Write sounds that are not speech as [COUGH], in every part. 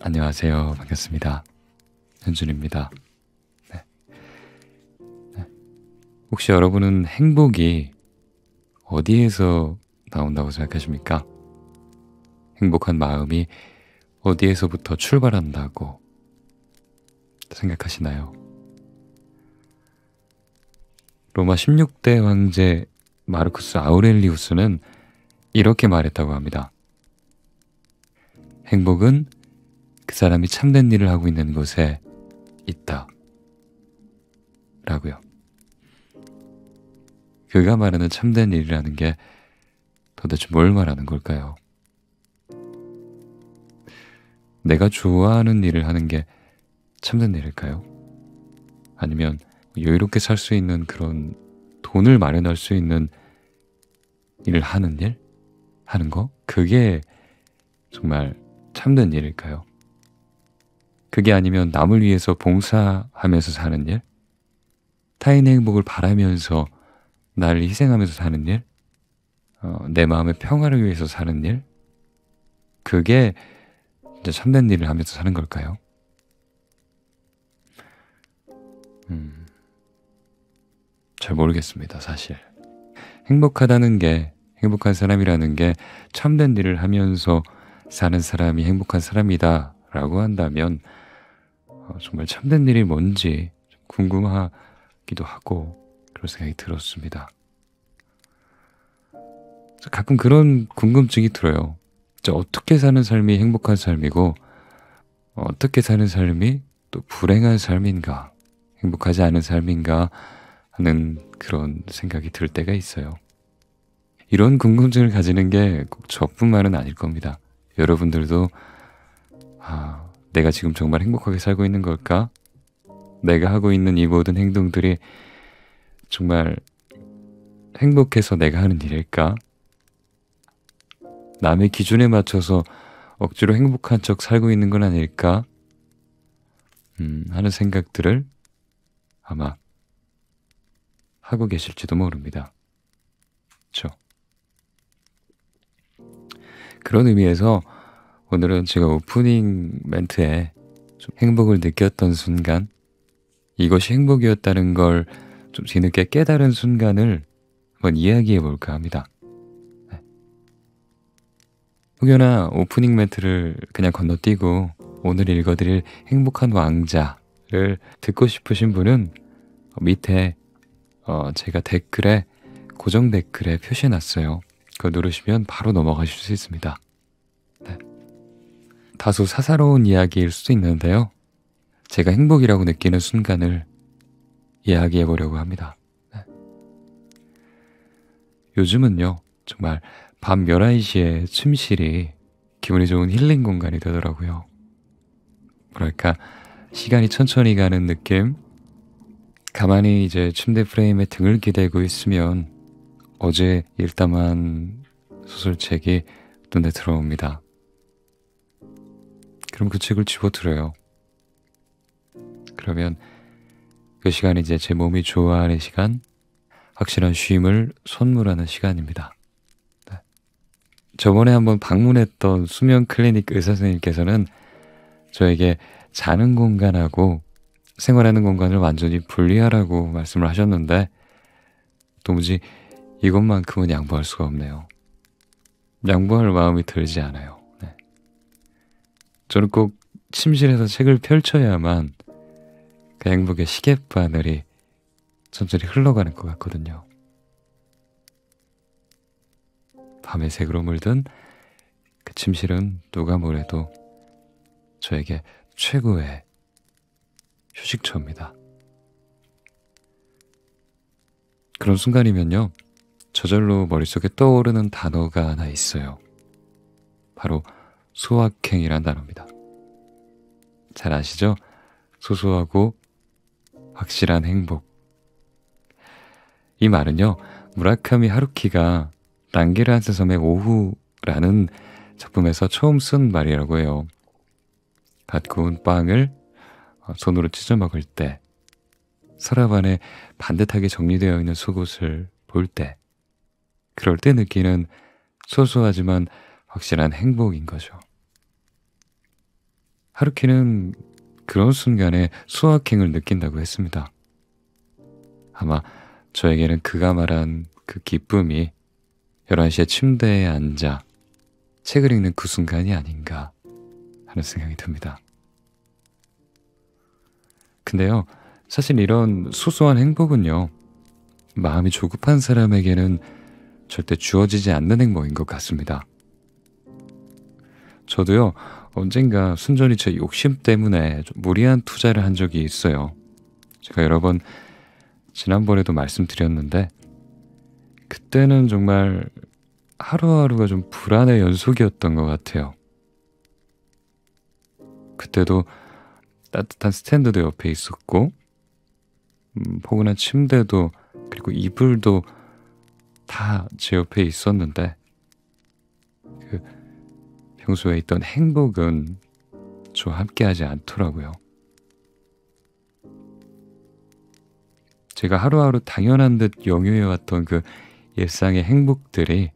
안녕하세요. 반갑습니다. 현준입니다. 네. 네. 혹시 여러분은 행복이 어디에서 나온다고 생각하십니까? 행복한 마음이 어디에서부터 출발한다고 생각하시나요? 로마 16대 황제 마르쿠스 아우렐리우스는 이렇게 말했다고 합니다. 행복은 그 사람이 참된 일을 하고 있는 곳에 있다. 라고요. 그가 말하는 참된 일이라는 게 도대체 뭘 말하는 걸까요? 내가 좋아하는 일을 하는 게 참된 일일까요? 아니면 여유롭게 살 수 있는 그런 돈을 마련할 수 있는 일을 하는 일? 하는 거? 그게 정말 참된 일일까요? 그게 아니면 남을 위해서 봉사하면서 사는 일? 타인의 행복을 바라면서 나를 희생하면서 사는 일? 어, 내 마음의 평화를 위해서 사는 일? 그게 이제 참된 일을 하면서 사는 걸까요? 음, 잘 모르겠습니다, 사실. 행복하다는 게, 행복한 사람이라는 게 참된 일을 하면서 사는 사람이 행복한 사람이다 라고 한다면 어, 정말 참된 일이 뭔지 궁금하기도 하고 그런 생각이 들었습니다. 가끔 그런 궁금증이 들어요. 어떻게 사는 삶이 행복한 삶이고 어떻게 사는 삶이 또 불행한 삶인가 행복하지 않은 삶인가 하는 그런 생각이 들 때가 있어요. 이런 궁금증을 가지는 게 꼭 저뿐만은 아닐 겁니다. 여러분들도 아, 내가 지금 정말 행복하게 살고 있는 걸까? 내가 하고 있는 이 모든 행동들이 정말 행복해서 내가 하는 일일까? 남의 기준에 맞춰서 억지로 행복한 척 살고 있는 건 아닐까? 음, 하는 생각들을 아마 하고 계실지도 모릅니다. 그렇죠? 그런 의미에서 오늘은 제가 오프닝 멘트에 행복을 느꼈던 순간, 이것이 행복이었다는 걸 좀 뒤늦게 깨달은 순간을 한번 이야기해 볼까 합니다. 네. 혹여나 오프닝 멘트를 그냥 건너뛰고 오늘 읽어드릴 행복한 왕자를 듣고 싶으신 분은 밑에 어 제가 댓글에 고정 댓글에 표시해놨어요. 그거 누르시면 바로 넘어가실 수 있습니다. 네. 다소 사사로운 이야기일 수도 있는데요. 제가 행복이라고 느끼는 순간을 이야기해 보려고 합니다. 네. 요즘은요, 정말 밤 11시에 침실이 기분이 좋은 힐링 공간이 되더라고요. 뭐랄까, 그러니까 시간이 천천히 가는 느낌? 가만히 이제 침대 프레임에 등을 기대고 있으면 어제 읽다만 소설책이 눈에 들어옵니다. 그럼 그 책을 집어들어요. 그러면 그 시간이 이제 제 몸이 좋아하는 시간, 확실한 쉼을 선물하는 시간입니다. 네. 저번에 한번 방문했던 수면 클리닉 의사 선생님께서는 저에게 자는 공간하고 생활하는 공간을 완전히 분리하라고 말씀을 하셨는데 도무지 이것만큼은 양보할 수가 없네요. 양보할 마음이 들지 않아요. 저는 꼭 침실에서 책을 펼쳐야만 그 행복의 시계바늘이 천천히 흘러가는 것 같거든요. 밤의 색으로 물든 그 침실은 누가 뭐래도 저에게 최고의 휴식처입니다. 그런 순간이면요, 저절로 머릿속에 떠오르는 단어가 하나 있어요. 바로 소확행이란 단어입니다. 잘 아시죠? 소소하고 확실한 행복. 이 말은요, 무라카미 하루키가 난기란 세섬의 오후라는 작품에서 처음 쓴 말이라고 해요. 갓 구운 빵을 손으로 찢어 먹을 때, 서랍 안에 반듯하게 정리되어 있는 속옷을 볼 때, 그럴 때 느끼는 소소하지만 확실한 행복인 거죠. 하루키는 그런 순간에 수학행을 느낀다고 했습니다. 아마 저에게는 그가 말한 그 기쁨이 11시에 침대에 앉아 책을 읽는 그 순간이 아닌가 하는 생각이 듭니다. 근데요, 사실 이런 소소한 행복은요, 마음이 조급한 사람에게는 절대 주어지지 않는 행복인 것 같습니다. 저도요, 언젠가 순전히 제 욕심 때문에 무리한 투자를 한 적이 있어요. 제가 여러 번 지난번에도 말씀드렸는데 그때는 정말 하루하루가 좀 불안의 연속이었던 것 같아요. 그때도 따뜻한 스탠드도 옆에 있었고 음, 포근한 침대도 그리고 이불도 다 제 옆에 있었는데 평소에 있던 행복은 저와 함께하지 않더라고요. 제가 하루하루 당연한 듯 영유해왔던 그 일상의 행복들이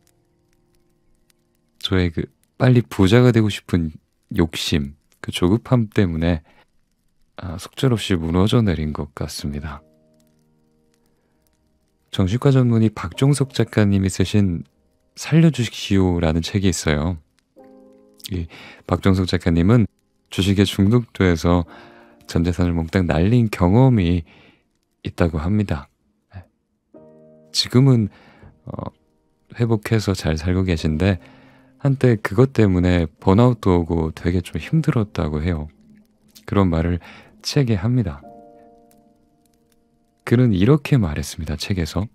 저의 그 빨리 부자가 되고 싶은 욕심, 그 조급함 때문에 아, 속절없이 무너져 내린 것 같습니다. 정신과 전문의 박종석 작가님이 쓰신 살려주십시오라는 책이 있어요. 이박정석 작가님은 주식에 중독돼서 전 재산을 몽땅 날린 경험이 있다고 합니다. 네. 지금은 어, 회복해서 잘 살고 계신데 한때 그것 때문에 번아웃도 오고 되게 좀 힘들었다고 해요. 그런 말을 책에 합니다. 그는 이렇게 말했습니다. 책에서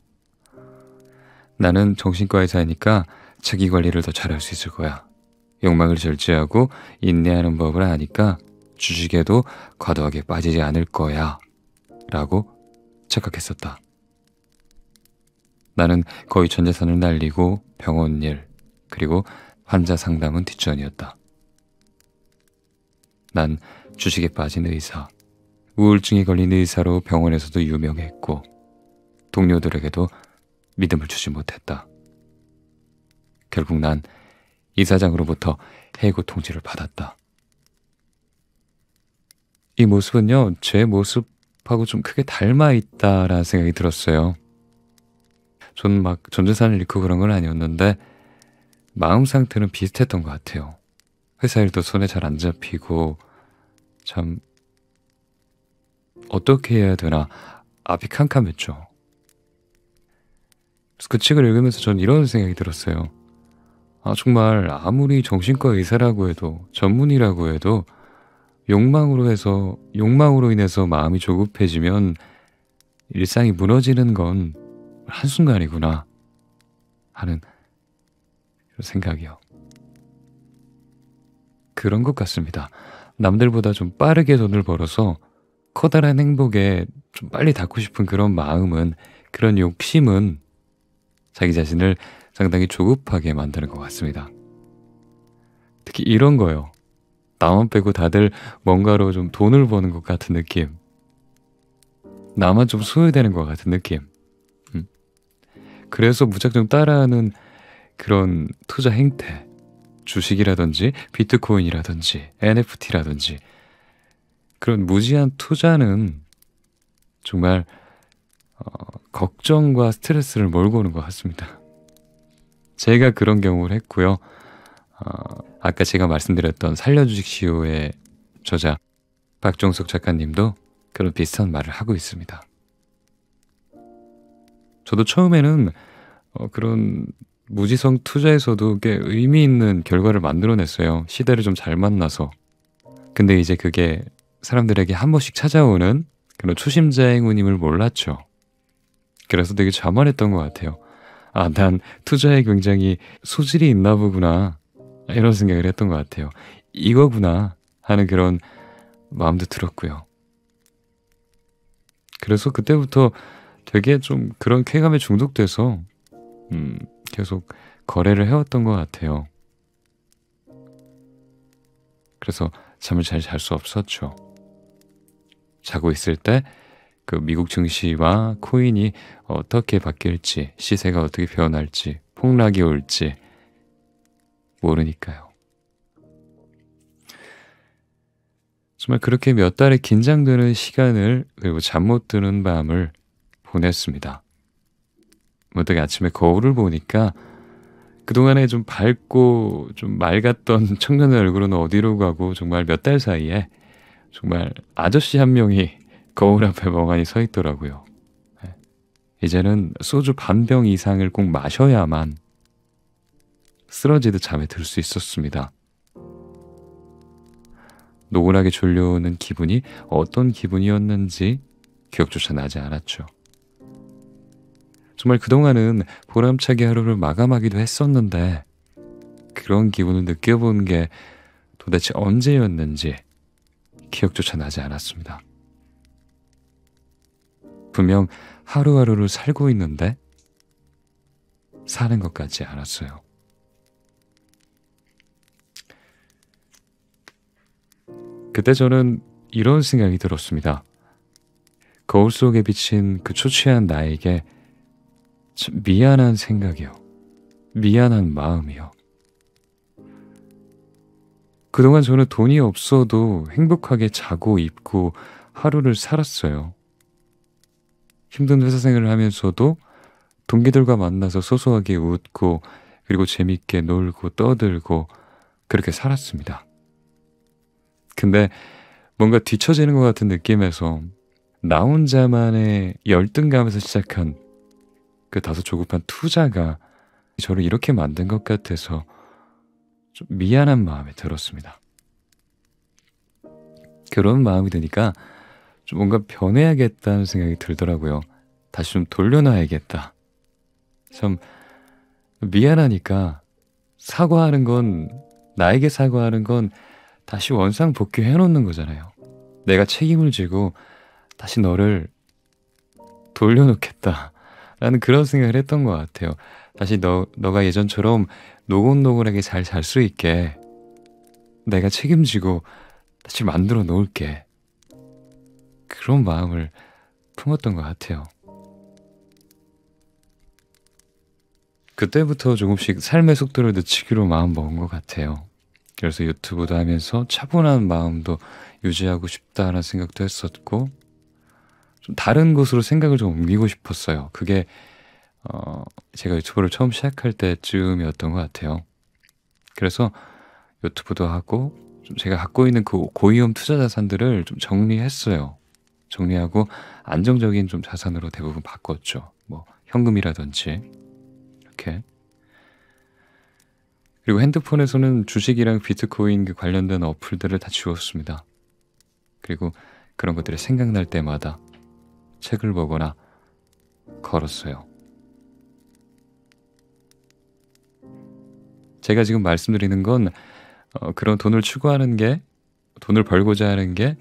나는 정신과 의사니까 자기 관리를 더 잘할 수 있을 거야. 욕망을 절제하고 인내하는 법을 아니까 주식에도 과도하게 빠지지 않을 거야. 라고 착각했었다. 나는 거의 전 재산을 날리고 병원 일, 그리고 환자 상담은 뒷전이었다. 난 주식에 빠진 의사, 우울증에 걸린 의사로 병원에서도 유명했고, 동료들에게도 믿음을 주지 못했다. 결국 난 이사장으로부터 해고 통지를 받았다. 이 모습은요, 제 모습하고 좀 크게 닮아 있다라는 생각이 들었어요. 전 막 전재산을 잃고 그런 건 아니었는데, 마음 상태는 비슷했던 것 같아요. 회사 일도 손에 잘 안 잡히고, 참, 어떻게 해야 되나, 앞이 캄캄했죠. 그 책을 읽으면서 전 이런 생각이 들었어요. 아, 정말 아무리 정신과 의사라고 해도 전문이라고 해도 욕망으로 해서 욕망으로 인해서 마음이 조급해지면 일상이 무너지는 건 한순간이구나 하는 생각이요. 그런 것 같습니다. 남들보다 좀 빠르게 돈을 벌어서 커다란 행복에 좀 빨리 닿고 싶은 그런 마음은 그런 욕심은 자기 자신을 상당히 조급하게 만드는 것 같습니다. 특히 이런 거요. 나만 빼고 다들 뭔가로 좀 돈을 버는 것 같은 느낌. 나만 좀 소외되는 것 같은 느낌. 음. 그래서 무작정 따라하는 그런 투자 행태. 주식이라든지 비트코인이라든지 NFT라든지 그런 무지한 투자는 정말 어, 걱정과 스트레스를 몰고 오는 것 같습니다. 제가 그런 경우를 했고요. 어, 아까 제가 말씀드렸던 살려주십시오의 e 저자 박종석 작가님도 그런 비슷한 말을 하고 있습니다. 저도 처음에는 어, 그런 무지성 투자에서도 꽤 의미 있는 결과를 만들어냈어요. 시대를 좀 잘 만나서. 근데 이제 그게 사람들에게 한 번씩 찾아오는 그런 초심자 행운임을 몰랐죠. 그래서 되게 자만했던 것 같아요. 아, 난 투자에 굉장히 소질이 있나 보구나. 이런 생각을 했던 것 같아요. 이거구나 하는 그런 마음도 들었고요. 그래서 그때부터 되게 좀 그런 쾌감에 중독돼서 음, 계속 거래를 해왔던 것 같아요. 그래서 잠을 잘 잘 수 없었죠. 자고 있을 때그 미국 증시와 코인이 어떻게 바뀔지, 시세가 어떻게 변할지, 폭락이 올지 모르니까요. 정말 그렇게 몇 달의 긴장되는 시간을 그리고 잠 못 드는 밤을 보냈습니다. 문득 아침에 거울을 보니까 그동안에 좀 밝고 좀 맑았던 청년의 얼굴은 어디로 가고 정말 몇 달 사이에 정말 아저씨 한 명이 거울 앞에 멍하니 서 있더라고요. 네. 이제는 소주 반 병 이상을 꼭 마셔야만 쓰러지듯 잠에 들 수 있었습니다. 노골하게 졸려오는 기분이 어떤 기분이었는지 기억조차 나지 않았죠. 정말 그동안은 보람차게 하루를 마감하기도 했었는데 그런 기분을 느껴본 게 도대체 언제였는지 기억조차 나지 않았습니다. 분명 하루하루를 살고 있는데 사는 것 같지 않았어요. 그때 저는 이런 생각이 들었습니다. 거울 속에 비친 그 초췌한 나에게 미안한 생각이요. 미안한 마음이요. 그동안 저는 돈이 없어도 행복하게 자고 입고 하루를 살았어요. 힘든 회사 생활을 하면서도 동기들과 만나서 소소하게 웃고 그리고 재밌게 놀고 떠들고 그렇게 살았습니다. 근데 뭔가 뒤처지는 것 같은 느낌에서 나 혼자만의 열등감에서 시작한 그 다소 조급한 투자가 저를 이렇게 만든 것 같아서 좀 미안한 마음이 들었습니다. 그런 마음이 드니까 좀 뭔가 변해야겠다는 생각이 들더라고요. 다시 좀 돌려놔야겠다. 참 미안하니까 사과하는 건 나에게 사과하는 건 다시 원상 복귀해 놓는 거잖아요. 내가 책임을 지고 다시 너를 돌려놓겠다라는 그런 생각을 했던 것 같아요. 다시 너 너가 예전처럼 노곤노곤하게 잘잘수 있게 내가 책임지고 다시 만들어 놓을게. 그런 마음을 품었던 것 같아요. 그때부터 조금씩 삶의 속도를 늦추기로 마음먹은 것 같아요. 그래서 유튜브도 하면서 차분한 마음도 유지하고 싶다라는 생각도 했었고 좀 다른 곳으로 생각을 좀 옮기고 싶었어요. 그게 어 제가 유튜브를 처음 시작할 때쯤이었던 것 같아요. 그래서 유튜브도 하고 제가 갖고 있는 그 고위험 투자 자산들을 좀 정리했어요. 정리하고 안정적인 좀 자산으로 대부분 바꿨죠. 뭐 현금이라든지 이렇게 그리고 핸드폰에서는 주식이랑 비트코인 그 관련된 어플들을 다 지웠습니다. 그리고 그런 것들이 생각날 때마다 책을 보거나 걸었어요. 제가 지금 말씀드리는 건 어, 그런 돈을 추구하는 게 돈을 벌고자 하는 게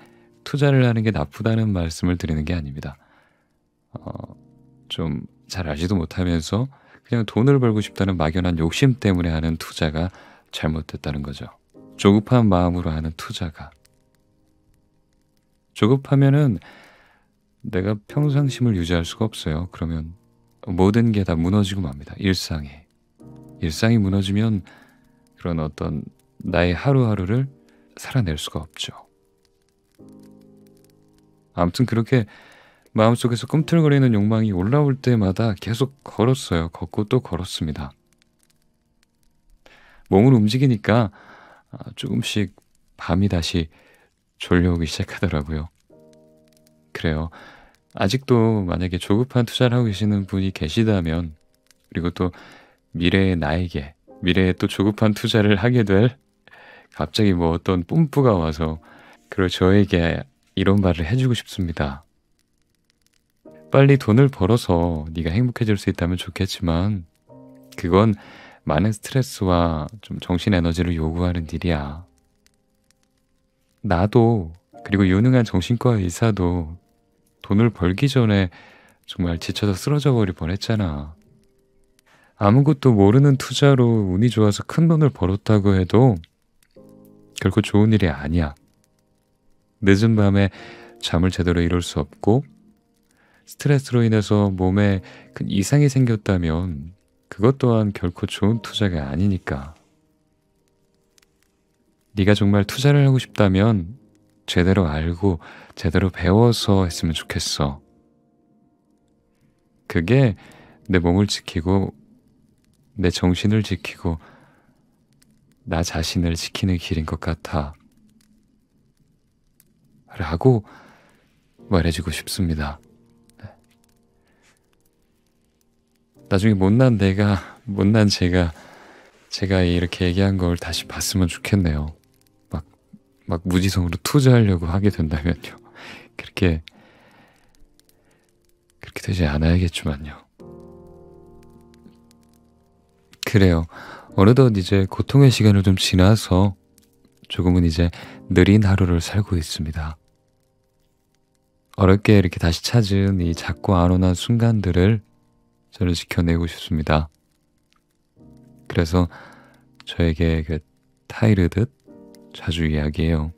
투자를 하는 게 나쁘다는 말씀을 드리는 게 아닙니다. 어, 좀 잘 알지도 못하면서 그냥 돈을 벌고 싶다는 막연한 욕심 때문에 하는 투자가 잘못됐다는 거죠. 조급한 마음으로 하는 투자가. 조급하면은 내가 평상심을 유지할 수가 없어요. 그러면 모든 게 다 무너지고 맙니다. 일상에. 일상이 무너지면 그런 어떤 나의 하루하루를 살아낼 수가 없죠. 아무튼 그렇게 마음속에서 꿈틀거리는 욕망이 올라올 때마다 계속 걸었어요. 걷고 또 걸었습니다. 몸을 움직이니까 아, 조금씩 밤이 다시 졸려오기 시작하더라고요. 그래요. 아직도 만약에 조급한 투자를 하고 계시는 분이 계시다면, 그리고 또 미래의 나에게, 미래에 또 조급한 투자를 하게 될 갑자기 뭐 어떤 뿜뿌가 와서, 그리고 저에게 이런 말을 해주고 싶습니다. 빨리 돈을 벌어서 네가 행복해질 수 있다면 좋겠지만 그건 많은 스트레스와 좀 정신 에너지를 요구하는 일이야. 나도 그리고 유능한 정신과 의사도 돈을 벌기 전에 정말 지쳐서 쓰러져 버릴 뻔했잖아. 아무것도 모르는 투자로 운이 좋아서 큰 돈을 벌었다고 해도 결코 좋은 일이 아니야. 늦은 밤에 잠을 제대로 이룰 수 없고 스트레스로 인해서 몸에 큰 이상이 생겼다면 그것 또한 결코 좋은 투자가 아니니까. 네가 정말 투자를 하고 싶다면 제대로 알고 제대로 배워서 했으면 좋겠어. 그게 내 몸을 지키고 내 정신을 지키고 나 자신을 지키는 길인 것 같아. 라고 말해주고 싶습니다. 네. 나중에 못난 내가, 못난 제가, 제가 이렇게 얘기한 걸 다시 봤으면 좋겠네요. 막, 막 무지성으로 투자하려고 하게 된다면요. [LAUGHS] 그렇게, 그렇게 되지 않아야겠지만요. 그래요. 어느덧 이제 고통의 시간을 좀 지나서 조금은 이제 느린 하루를 살고 있습니다. 어렵게 이렇게 다시 찾은 이 작고 아론한 순간들을 저를 지켜내고 싶습니다. 그래서 저에게 그 타이르듯 자주 이야기해요.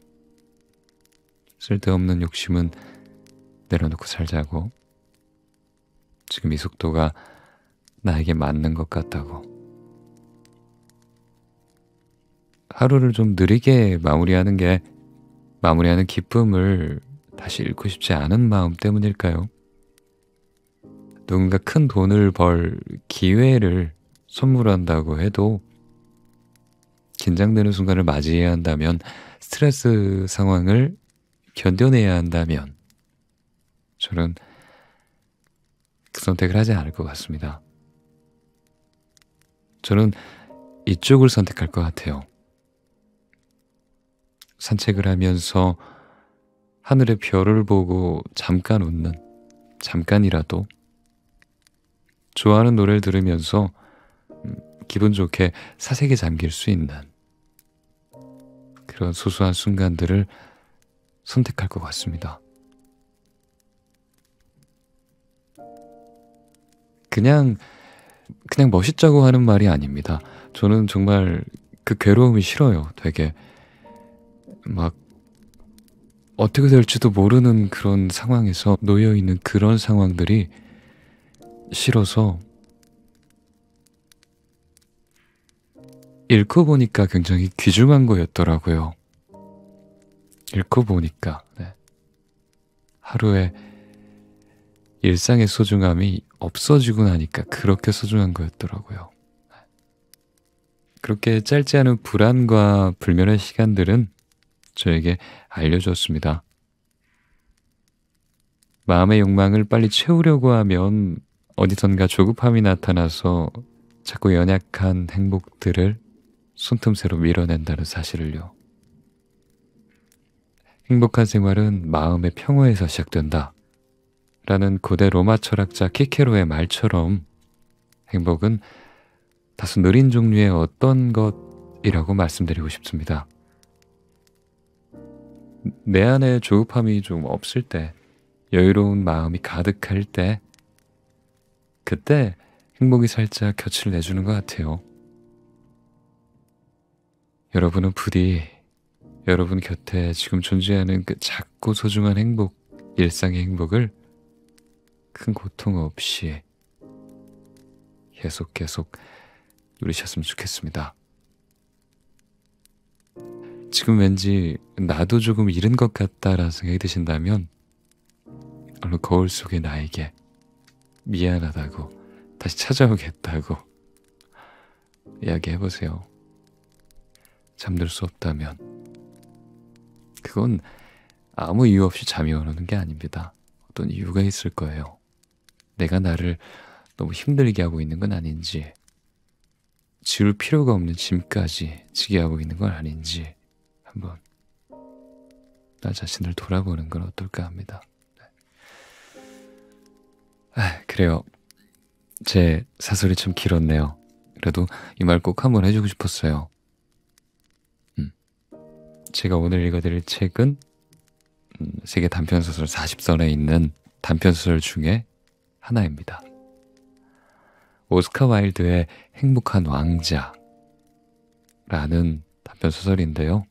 쓸데없는 욕심은 내려놓고 살자고. 지금 이 속도가 나에게 맞는 것 같다고. 하루를 좀 느리게 마무리하는 게 마무리하는 기쁨을 다시 읽고 싶지 않은 마음 때문일까요? 누군가 큰 돈을 벌 기회를 선물한다고 해도 긴장되는 순간을 맞이해야 한다면 스트레스 상황을 견뎌내야 한다면 저는 그 선택을 하지 않을 것 같습니다. 저는 이쪽을 선택할 것 같아요. 산책을 하면서 하늘의 별을 보고 잠깐 웃는 잠깐이라도 좋아하는 노래를 들으면서 음, 기분 좋게 사색에 잠길 수 있는 그런 소소한 순간들을 선택할 것 같습니다. 그냥 그냥 멋있자고 하는 말이 아닙니다. 저는 정말 그 괴로움이 싫어요. 되게 막 어떻게 될지도 모르는 그런 상황에서 놓여있는 그런 상황들이 싫어서 읽고 보니까 굉장히 귀중한 거였더라고요. 읽고 보니까 네. 하루에 일상의 소중함이 없어지고 나니까 그렇게 소중한 거였더라고요. 그렇게 짧지 않은 불안과 불면의 시간들은 저에게 알려줬습니다. 마음의 욕망을 빨리 채우려고 하면 어디선가 조급함이 나타나서 자꾸 연약한 행복들을 손틈새로 밀어낸다는 사실을요. 행복한 생활은 마음의 평화에서 시작된다. 라는 고대 로마 철학자 키케로의 말처럼 행복은 다소 느린 종류의 어떤 것이라고 말씀드리고 싶습니다. 내 안에 조급함이 좀 없을 때, 여유로운 마음이 가득할 때, 그때 행복이 살짝 곁을 내주는 것 같아요. 여러분은 부디 여러분 곁에 지금 존재하는 그 작고 소중한 행복, 일상의 행복을 큰 고통 없이 계속 계속 누리셨으면 좋겠습니다. 지금 왠지 나도 조금 잃은 것 같다라는 생각이 드신다면 얼른 거울 속의 나에게 미안하다고 다시 찾아오겠다고 이야기해보세요. 잠들 수 없다면 그건 아무 이유 없이 잠이 오는 게 아닙니다. 어떤 이유가 있을 거예요. 내가 나를 너무 힘들게 하고 있는 건 아닌지 지울 필요가 없는 짐까지 지게 하고 있는 건 아닌지 한번 나 자신을 돌아보는 건 어떨까 합니다. 네. 아, 그래요. 제 사설이 참 길었네요. 그래도 이 말 꼭 한번 해주고 싶었어요. 음. 제가 오늘 읽어드릴 책은 음, 세계 단편소설 40선에 있는 단편소설 중에 하나입니다. 오스카 와일드의 행복한 왕자라는 단편소설인데요.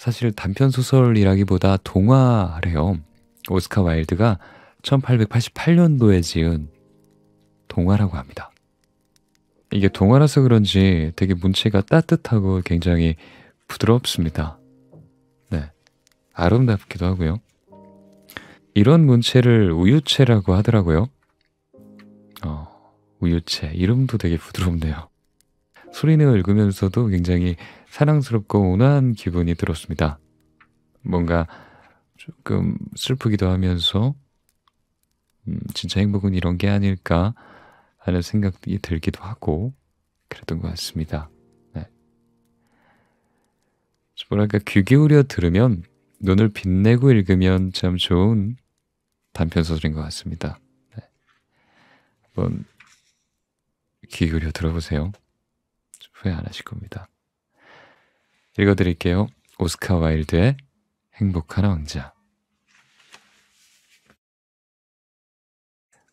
사실 단편 소설이라기보다 동화래요. 오스카 와일드가 1888년도에 지은 동화라고 합니다. 이게 동화라서 그런지 되게 문체가 따뜻하고 굉장히 부드럽습니다. 네. 아름답기도 하고요. 이런 문체를 우유체라고 하더라고요. 어, 우유체. 이름도 되게 부드럽네요. 소리는 읽으면서도 굉장히 사랑스럽고 온화한 기분이 들었습니다. 뭔가 조금 슬프기도 하면서 음, 진짜 행복은 이런 게 아닐까 하는 생각이 들기도 하고 그랬던 것 같습니다. 네. 뭐랄까 귀 기울여 들으면 눈을 빛내고 읽으면 참 좋은 단편 소설인 것 같습니다. 네. 한번 귀 기울여 들어보세요. 후회 안 하실 겁니다. 읽어드릴게요. 오스카 와일드의 행복한 왕자.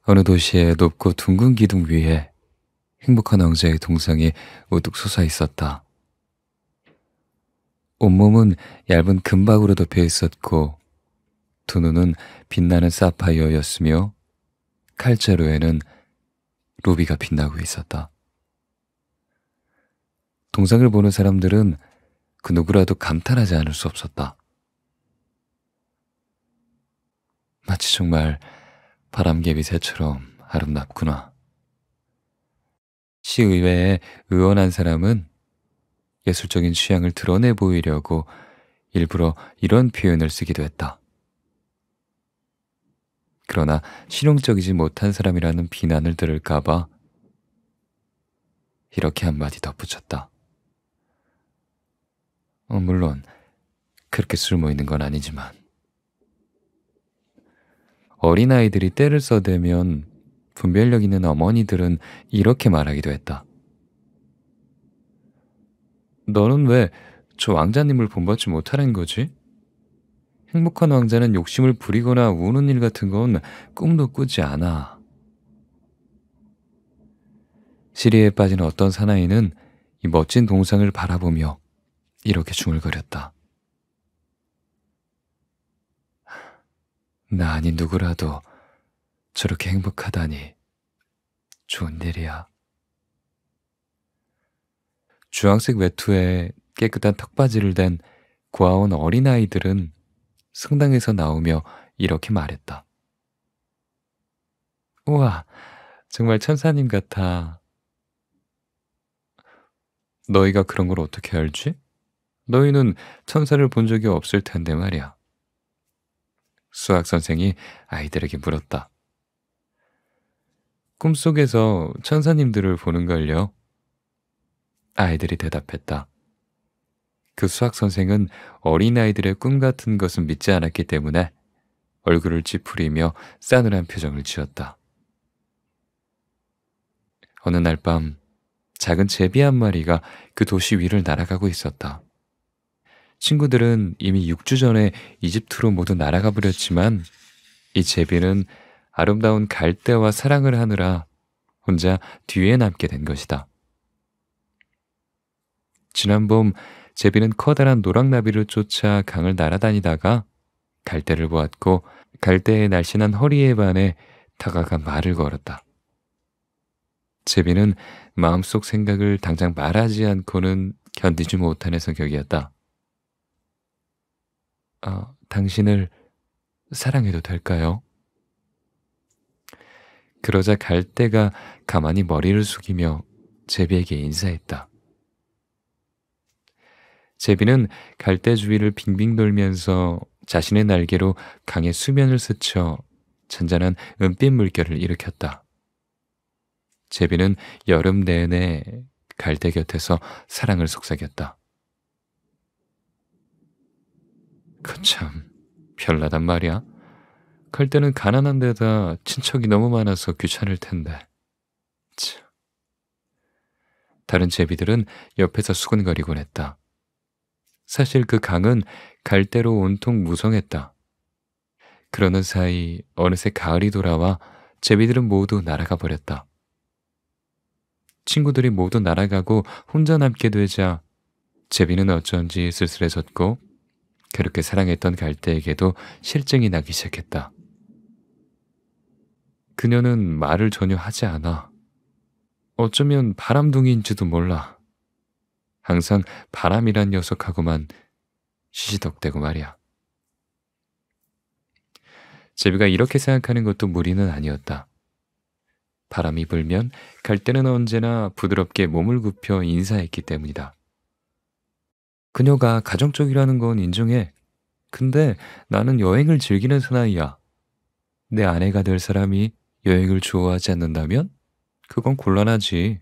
어느 도시의 높고 둥근 기둥 위에 행복한 왕자의 동상이 우뚝 솟아 있었다. 온몸은 얇은 금박으로 덮여 있었고 두 눈은 빛나는 사파이어였으며 칼자루에는 루비가 빛나고 있었다. 동상을 보는 사람들은 그 누구라도 감탄하지 않을 수 없었다. 마치 정말 바람개비 새처럼 아름답구나. 시의회에 의원한 사람은 예술적인 취향을 드러내 보이려고 일부러 이런 표현을 쓰기도 했다. 그러나 실용적이지 못한 사람이라는 비난을 들을까봐 이렇게 한마디 덧붙였다. 어, 물론 그렇게 쓸모 있는 건 아니지만 어린아이들이 때를 써대면 분별력 있는 어머니들은 이렇게 말하기도 했다. 너는 왜 저 왕자님을 본받지 못하는 거지? 행복한 왕자는 욕심을 부리거나 우는 일 같은 건 꿈도 꾸지 않아. 시리에 빠진 어떤 사나이는 이 멋진 동상을 바라보며 이렇게 중얼거렸다. 나 아닌 누구라도 저렇게 행복하다니 좋은 일이야. 주황색 외투에 깨끗한 턱받이를댄 고아원 어린아이들은 성당에서 나오며 이렇게 말했다. 우와, 정말 천사님 같아. 너희가 그런 걸 어떻게 알지? 너희는 천사를 본 적이 없을 텐데 말이야. 수학 선생이 아이들에게 물었다. 꿈속에서 천사님들을 보는 걸요. 아이들이 대답했다. 그 수학 선생은 어린아이들의 꿈 같은 것은 믿지 않았기 때문에 얼굴을 찌푸리며 싸늘한 표정을 지었다. 어느 날 밤 작은 제비 한 마리가 그 도시 위를 날아가고 있었다. 친구들은 이미 6주 전에 이집트로 모두 날아가 버렸지만 이 제비는 아름다운 갈대와 사랑을 하느라 혼자 뒤에 남게 된 것이다. 지난봄 제비는 커다란 노랑나비를 쫓아 강을 날아다니다가 갈대를 보았고 갈대의 날씬한 허리에 반해 다가가 말을 걸었다. 제비는 마음속 생각을 당장 말하지 않고는 견디지 못하는 성격이었다. 아, 당신을 사랑해도 될까요? 그러자 갈대가 가만히 머리를 숙이며 제비에게 인사했다. 제비는 갈대 주위를 빙빙 돌면서 자신의 날개로 강의 수면을 스쳐 잔잔한 은빛 물결을 일으켰다. 제비는 여름 내내 갈대 곁에서 사랑을 속삭였다. 그참 별나단 말이야. 갈 때는 가난한 데다 친척이 너무 많아서 귀찮을 텐데. 참. 다른 제비들은 옆에서 수근거리곤 했다. 사실 그 강은 갈대로 온통 무성했다. 그러는 사이 어느새 가을이 돌아와 제비들은 모두 날아가 버렸다. 친구들이 모두 날아가고 혼자 남게 되자 제비는 어쩐지 쓸쓸해졌고 그렇게 사랑했던 갈대에게도 실증이 나기 시작했다. 그녀는 말을 전혀 하지 않아. 어쩌면 바람둥이인지도 몰라. 항상 바람이란 녀석하고만 시시덕대고 말이야. 제비가 이렇게 생각하는 것도 무리는 아니었다. 바람이 불면 갈대는 언제나 부드럽게 몸을 굽혀 인사했기 때문이다. 그녀가 가정적이라는 건 인정해. 근데 나는 여행을 즐기는 사나이야. 내 아내가 될 사람이 여행을 좋아하지 않는다면 그건 곤란하지.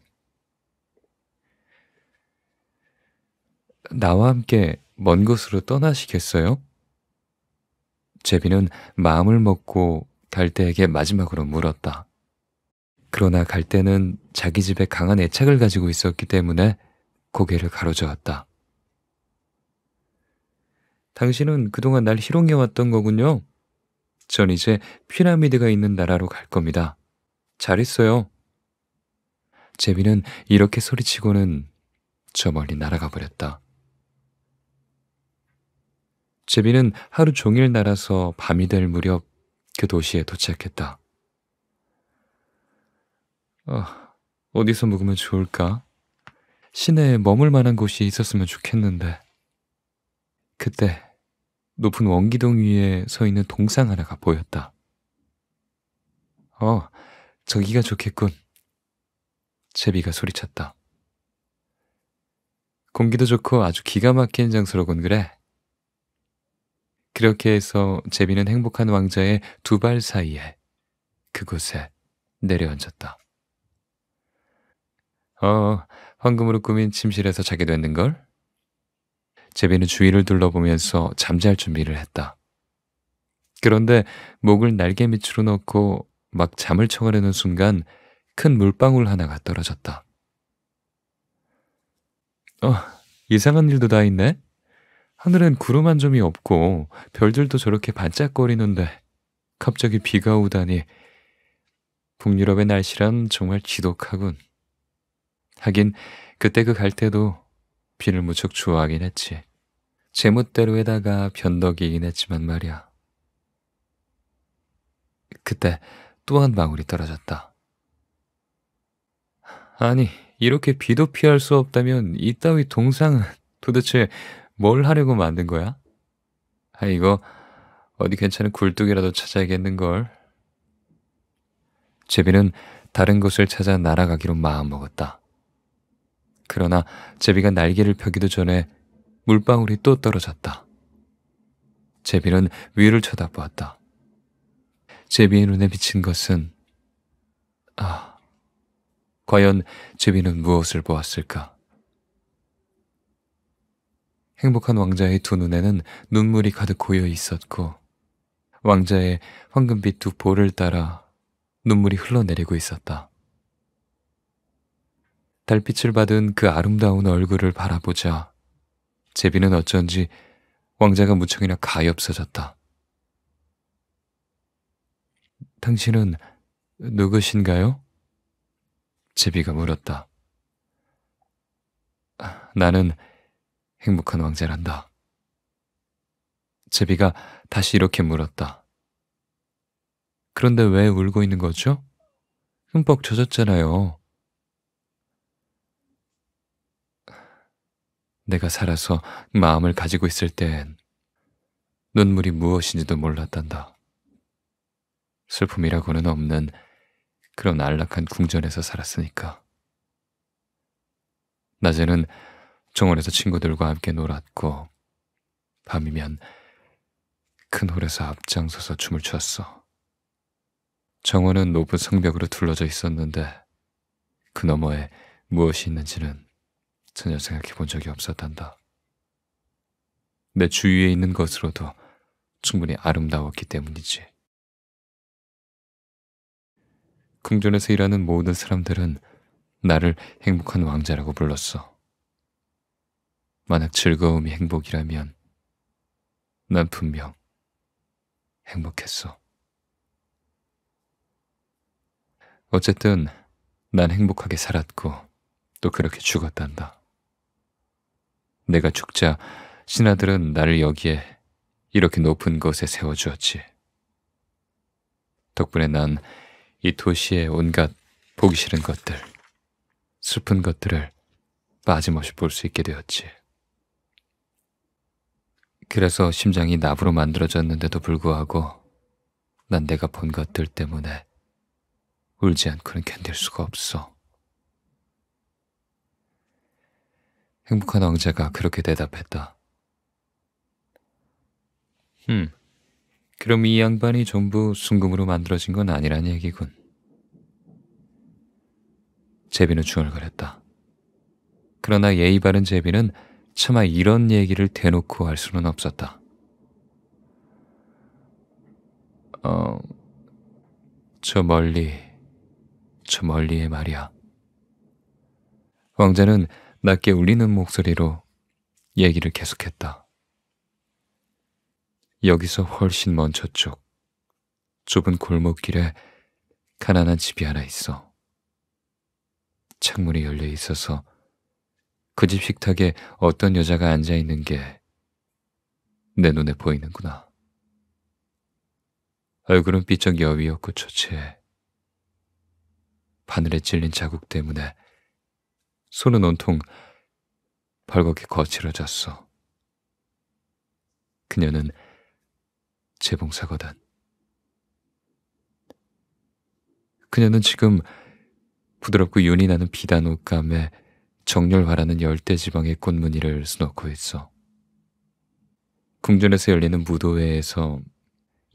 나와 함께 먼 곳으로 떠나시겠어요? 제비는 마음을 먹고 갈대에게 마지막으로 물었다. 그러나 갈대는 자기 집에 강한 애착을 가지고 있었기 때문에 고개를 가로저었다. 당신은 그동안 날 희롱해왔던 거군요. 전 이제 피라미드가 있는 나라로 갈 겁니다. 잘했어요. 제비는 이렇게 소리치고는 저 멀리 날아가 버렸다. 제비는 하루 종일 날아서 밤이 될 무렵 그 도시에 도착했다. 아, 어디서 묵으면 좋을까? 시내에 머물 만한 곳이 있었으면 좋겠는데. 그때 높은 원기둥 위에 서 있는 동상 하나가 보였다. 어, 저기가 좋겠군. 제비가 소리쳤다. 공기도 좋고 아주 기가 막힌 장소로군 그래. 그렇게 해서 제비는 행복한 왕자의 두 발 사이에 그곳에 내려앉았다. 어, 황금으로 꾸민 침실에서 자게 됐는걸? 제비는 주위를 둘러보면서 잠잘 준비를 했다. 그런데 목을 날개 밑으로 넣고 막 잠을 청하려는 순간 큰 물방울 하나가 떨어졌다. 어, 이상한 일도 다 있네? 하늘엔 구름 한 점이 없고 별들도 저렇게 반짝거리는데 갑자기 비가 오다니 북유럽의 날씨란 정말 지독하군. 하긴 그때 그 갈 때도 비를 무척 좋아하긴 했지. 제멋대로 에다가 변덕이긴 했지만 말이야. 그때 또 한 방울이 떨어졌다. 아니, 이렇게 비도 피할 수 없다면 이따위 동상은 도대체 뭘 하려고 만든 거야? 아, 이거 어디 괜찮은 굴뚝이라도 찾아야겠는걸. 제비는 다른 곳을 찾아 날아가기로 마음먹었다. 그러나 제비가 날개를 펴기도 전에 물방울이 또 떨어졌다. 제비는 위를 쳐다보았다. 제비의 눈에 비친 것은 아, 과연 제비는 무엇을 보았을까? 행복한 왕자의 두 눈에는 눈물이 가득 고여 있었고 왕자의 황금빛 두 볼을 따라 눈물이 흘러내리고 있었다. 달빛을 받은 그 아름다운 얼굴을 바라보자 제비는 어쩐지 왕자가 무척이나 가엾어졌다. 당신은 누구신가요? 제비가 물었다. 나는 행복한 왕자란다. 제비가 다시 이렇게 물었다. 그런데 왜 울고 있는 거죠? 흠뻑 젖었잖아요. 내가 살아서 마음을 가지고 있을 땐 눈물이 무엇인지도 몰랐단다. 슬픔이라고는 없는 그런 안락한 궁전에서 살았으니까. 낮에는 정원에서 친구들과 함께 놀았고 밤이면 큰 홀에서 앞장서서 춤을 추었어. 정원은 높은 성벽으로 둘러져 있었는데 그 너머에 무엇이 있는지는 전혀 생각해 본 적이 없었단다. 내 주위에 있는 것으로도 충분히 아름다웠기 때문이지. 궁전에서 일하는 모든 사람들은 나를 행복한 왕자라고 불렀어. 만약 즐거움이 행복이라면 난 분명 행복했어. 어쨌든 난 행복하게 살았고 또 그렇게 죽었단다. 내가 죽자 신하들은 나를 여기에 이렇게 높은 곳에 세워주었지. 덕분에 난 이 도시의 온갖 보기 싫은 것들, 슬픈 것들을 빠짐없이 볼 수 있게 되었지. 그래서 심장이 나부로 만들어졌는데도 불구하고 난 내가 본 것들 때문에 울지 않고는 견딜 수가 없어. 행복한 왕자가 그렇게 대답했다. 흠, 그럼 이 양반이 전부 순금으로 만들어진 건 아니란 얘기군. 제비는 중얼거렸다. 그러나 예의 바른 제비는 차마 이런 얘기를 대놓고 할 수는 없었다. 어, 저 멀리, 저 멀리에 말이야. 왕자는 낮게 울리는 목소리로 얘기를 계속했다. 여기서 훨씬 먼 저쪽 좁은 골목길에 가난한 집이 하나 있어. 창문이 열려 있어서 그 집 식탁에 어떤 여자가 앉아 있는 게 내 눈에 보이는구나. 얼굴은 삐쩍 여위였고 초췌해. 바늘에 찔린 자국 때문에 손은 온통 벌겋게 거칠어졌어. 그녀는 재봉사거든. 그녀는 지금 부드럽고 윤이 나는 비단 옷감에 정렬화라는 열대지방의 꽃무늬를 수놓고 있어. 궁전에서 열리는 무도회에서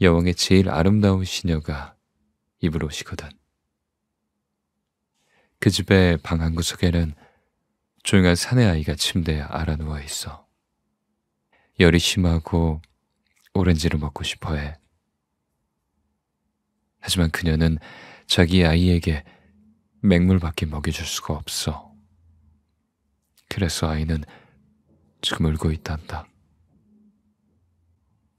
여왕의 제일 아름다운 시녀가 입을 옷이거든 그 집의 방 한구석에는 조용한 사내 아이가 침대에 알아 누워 있어. 열이 심하고 오렌지를 먹고 싶어해. 하지만 그녀는 자기 아이에게 맹물밖에 먹여줄 수가 없어. 그래서 아이는 지금 울고 있단다.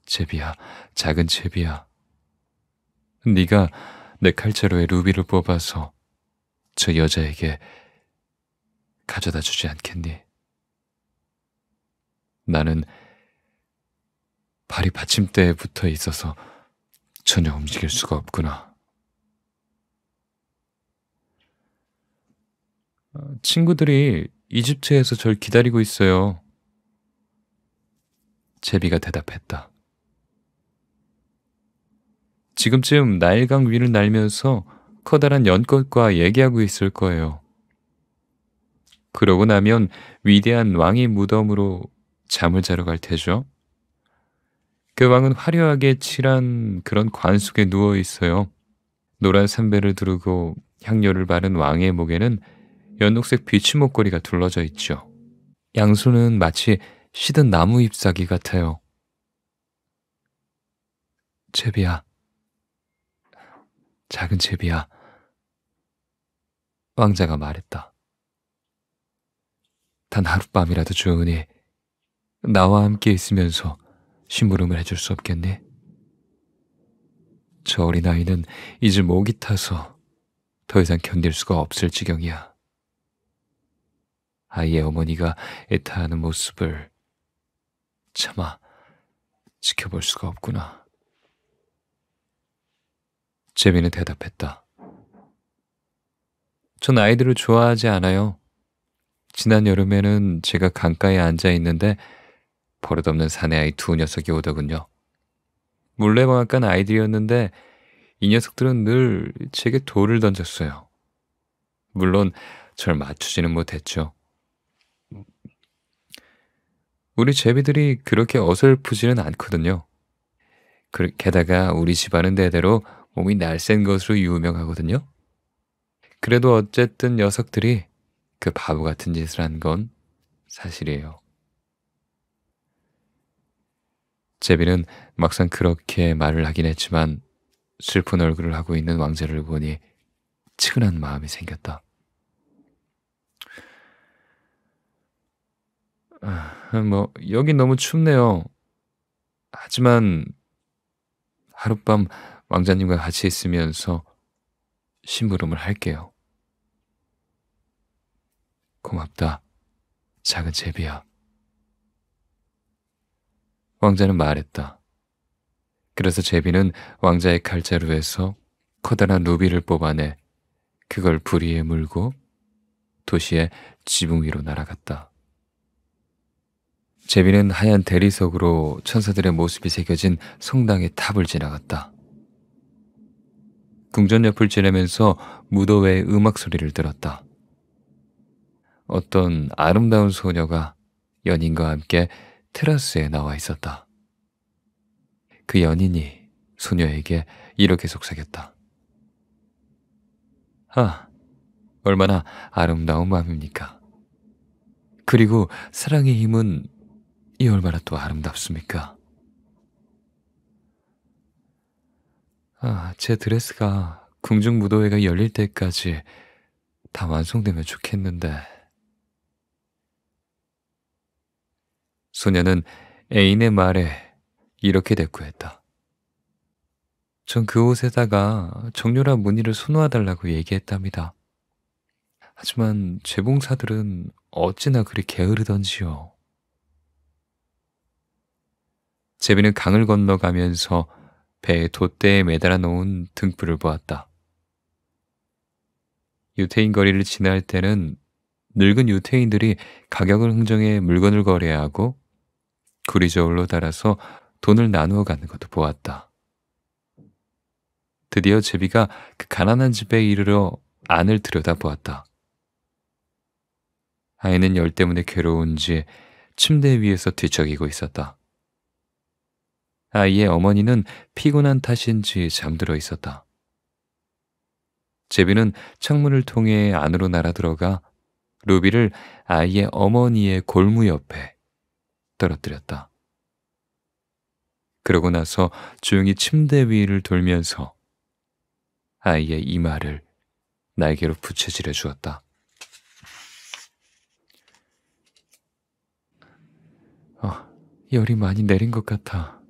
제비야, 작은 제비야. 네가 내 칼자루에 루비를 뽑아서 저 여자에게 가져다 주지 않겠니? 나는 발이 받침대에 붙어 있어서 전혀 움직일 수가 없구나. 아, 친구들이 이집트에서 절 기다리고 있어요. 제비가 대답했다. 지금쯤 나일강 위를 날면서 커다란 연꽃과 얘기하고 있을 거예요. 그러고 나면 위대한 왕의 무덤으로 잠을 자러 갈 테죠. 그 왕은 화려하게 칠한 그런 관속에 누워 있어요. 노란 삼배를 두르고 향료를 바른 왕의 목에는 연녹색 비추 목걸이가 둘러져 있죠. 양손은 마치 시든 나무 잎사귀 같아요. 제비야 작은 집비야 왕자가 말했다. 단 하룻밤이라도 주은이 나와 함께 있으면서 심부름을 해줄 수 없겠니? 저 어린아이는 이제 목이 타서 더 이상 견딜 수가 없을 지경이야. 아이의 어머니가 애타하는 모습을 차마 지켜볼 수가 없구나. 재민은 대답했다. 전 아이들을 좋아하지 않아요. 지난 여름에는 제가 강가에 앉아 있는데 버릇없는 사내아이 두 녀석이 오더군요. 몰래 방학간 아이들이었는데 이 녀석들은 늘 제게 돌을 던졌어요. 물론 절 맞추지는 못했죠. 우리 제비들이 그렇게 어설프지는 않거든요. 그, 게다가 우리 집안은 대대로 몸이 날쌘 것으로 유명하거든요. 그래도 어쨌든 녀석들이 그 바보 같은 짓을 한 건 사실이에요. 제비는 막상 그렇게 말을 하긴 했지만 슬픈 얼굴을 하고 있는 왕자를 보니 측은한 마음이 생겼다. 아, 뭐 여기 너무 춥네요. 하지만 하룻밤 왕자님과 같이 있으면서 심부름을 할게요. 고맙다, 작은 제비야. 왕자는 말했다. 그래서 제비는 왕자의 칼자루에서 커다란 루비를 뽑아내 그걸 불 위에 물고 도시의 지붕 위로 날아갔다. 제비는 하얀 대리석으로 천사들의 모습이 새겨진 성당의 탑을 지나갔다. 궁전 옆을 지내면서 무도회의 음악 소리를 들었다. 어떤 아름다운 소녀가 연인과 함께 테라스에 나와 있었다. 그 연인이 소녀에게 이렇게 속삭였다. 아, 얼마나 아름다운 마음입니까? 그리고 사랑의 힘은 이 얼마나 또 아름답습니까? 아, 제 드레스가 궁중무도회가 열릴 때까지 다 완성되면 좋겠는데. 소녀는 애인의 말에 이렇게 대꾸했다. 전 그 옷에다가 정유한 무늬를 선호해달라고 얘기했답니다. 하지만 재봉사들은 어찌나 그리 게으르던지요. 제비는 강을 건너가면서 배에 돛대에 매달아 놓은 등불을 보았다. 유태인 거리를 지날 때는 늙은 유태인들이 가격을 흥정해 물건을 거래 하고 구리저울로 달아서 돈을 나누어 가는 것도 보았다. 드디어 제비가 그 가난한 집에 이르러 안을 들여다보았다. 아이는 열 때문에 괴로운지 침대 위에서 뒤척이고 있었다. 아이의 어머니는 피곤한 탓인지 잠들어 있었다. 제비는 창문을 통해 안으로 날아 들어가 루비를 아이의 어머니의 골무 옆에 떨어뜨렸다. 그러고 나서 조용히 침대 위를 돌면서 아이의 이마를 날개로 부채질해 주었다. 어, 열이 많이 내린 것 같아.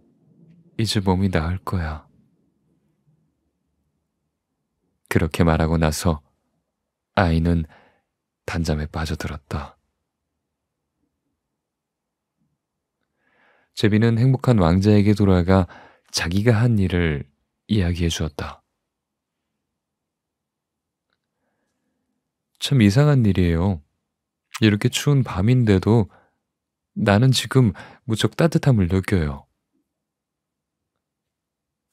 이제 몸이 나을 거야. 그렇게 말하고 나서 아이는 단잠에 빠져들었다. 제비는 행복한 왕자에게 돌아가 자기가 한 일을 이야기해 주었다. 참 이상한 일이에요. 이렇게 추운 밤인데도 나는 지금 무척 따뜻함을 느껴요.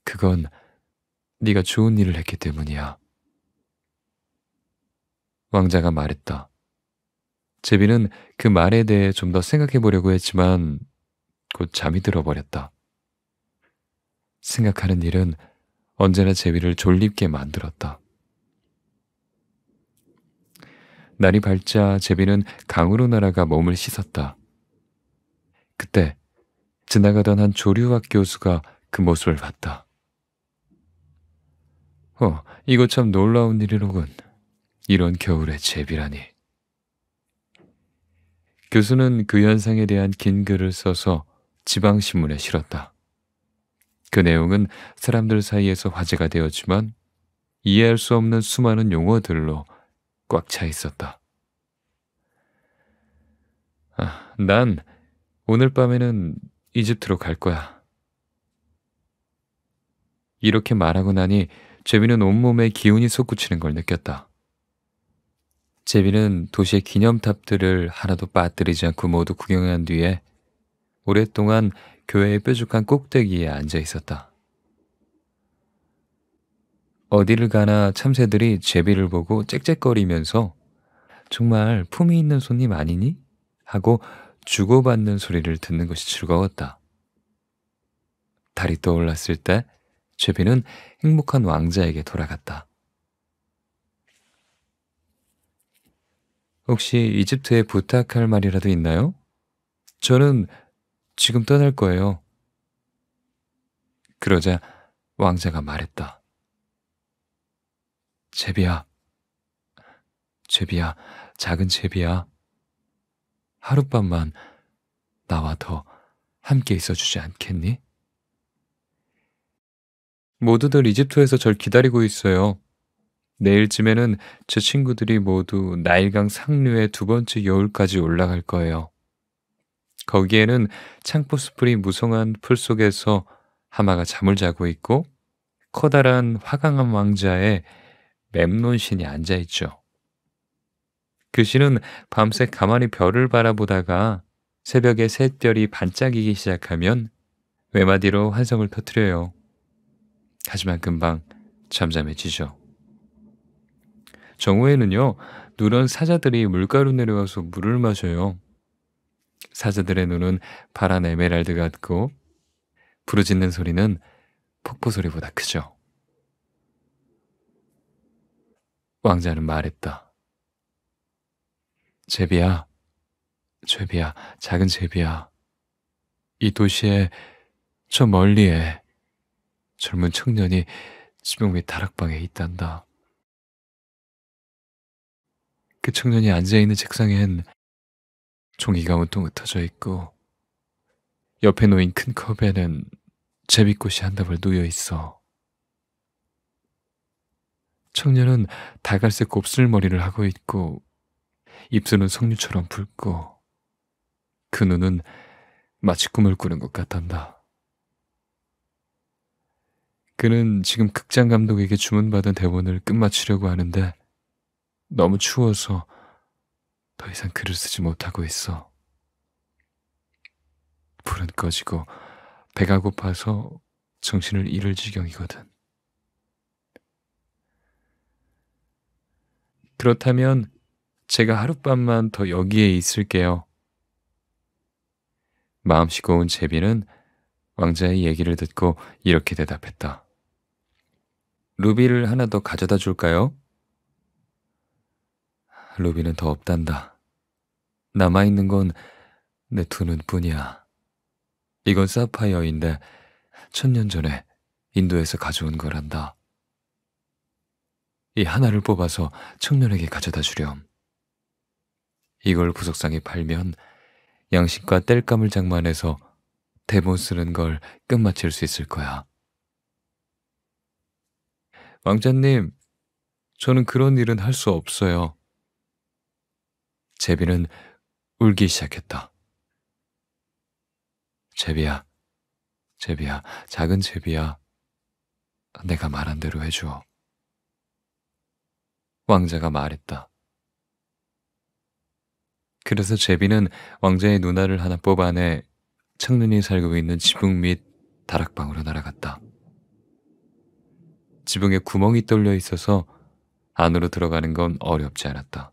그건 네가 좋은 일을 했기 때문이야. 왕자가 말했다. 제비는 그 말에 대해 좀 더 생각해 보려고 했지만 곧 잠이 들어버렸다. 생각하는 일은 언제나 제비를 졸립게 만들었다. 날이 밝자 제비는 강으로 날아가 몸을 씻었다. 그때 지나가던 한 조류학 교수가 그 모습을 봤다. 허, 어, 이거 참 놀라운 일이로군. 이런 겨울에 제비라니. 교수는 그 현상에 대한 긴 글을 써서 지방신문에 실었다. 그 내용은 사람들 사이에서 화제가 되었지만 이해할 수 없는 수많은 용어들로 꽉 차 있었다. 아, 난 오늘 밤에는 이집트로 갈 거야. 이렇게 말하고 나니 제비는 온몸에 기운이 솟구치는 걸 느꼈다. 제비는 도시의 기념탑들을 하나도 빠뜨리지 않고 모두 구경한 뒤에 오랫동안 교회의 뾰족한 꼭대기에 앉아 있었다. 어디를 가나 참새들이 제비를 보고 짹짹거리면서 정말 품이 있는 손님 아니니? 하고 주고받는 소리를 듣는 것이 즐거웠다. 달이 떠올랐을 때 제비는 행복한 왕자에게 돌아갔다. 혹시 이집트에 부탁할 말이라도 있나요? 저는 지금 떠날 거예요. 그러자 왕자가 말했다. 제비야, 제비야, 작은 제비야. 하룻밤만 나와 더 함께 있어주지 않겠니? 모두들 이집트에서 절 기다리고 있어요. 내일쯤에는 제 친구들이 모두 나일강 상류의 두 번째 여울까지 올라갈 거예요. 거기에는 창포스풀이 무성한 풀 속에서 하마가 잠을 자고 있고 커다란 화강암 왕자의 맴론 신이 앉아 있죠. 그 신은 밤새 가만히 별을 바라보다가 새벽에 새별이 반짝이기 시작하면 외마디로 환성을 터뜨려요 하지만 금방 잠잠해지죠. 정오에는요, 누런 사자들이 물가로 내려와서 물을 마셔요. 사자들의 눈은 파란 에메랄드 같고, 부르짖는 소리는 폭포 소리보다 크죠. 왕자는 말했다. 제비야, 제비야, 작은 제비야. 이 도시에, 저 멀리에, 젊은 청년이 지붕 밑 다락방에 있단다. 그 청년이 앉아있는 책상엔 종이가 온통 흩어져 있고 옆에 놓인 큰 컵에는 제비꽃이 한 답을 놓여 있어. 청년은 다갈색 곱슬머리를 하고 있고 입술은 석류처럼 붉고 그 눈은 마치 꿈을 꾸는 것 같단다. 그는 지금 극장 감독에게 주문받은 대본을 끝마치려고 하는데 너무 추워서 더 이상 글을 쓰지 못하고 있어. 불은 꺼지고 배가 고파서 정신을 잃을 지경이거든. 그렇다면 제가 하룻밤만 더 여기에 있을게요. 마음씨 고운 제비는 왕자의 얘기를 듣고 이렇게 대답했다. 루비를 하나 더 가져다 줄까요? 루비는 더 없단다. 남아있는 건 내 두 눈뿐이야. 이건 사파이어인데 천년 전에 인도에서 가져온 거란다. 이 하나를 뽑아서 청년에게 가져다 주렴. 이걸 구석상에 팔면 양식과 땔감을 장만해서 대본 쓰는 걸 끝마칠 수 있을 거야. 왕자님, 저는 그런 일은 할 수 없어요. 제비는 울기 시작했다. 제비야, 제비야, 작은 제비야. 내가 말한 대로 해주어. 왕자가 말했다. 그래서 제비는 왕자의 누나를 하나 뽑아내 청눈이 살고 있는 지붕 및 다락방으로 날아갔다. 지붕에 구멍이 뚫려 있어서 안으로 들어가는 건 어렵지 않았다.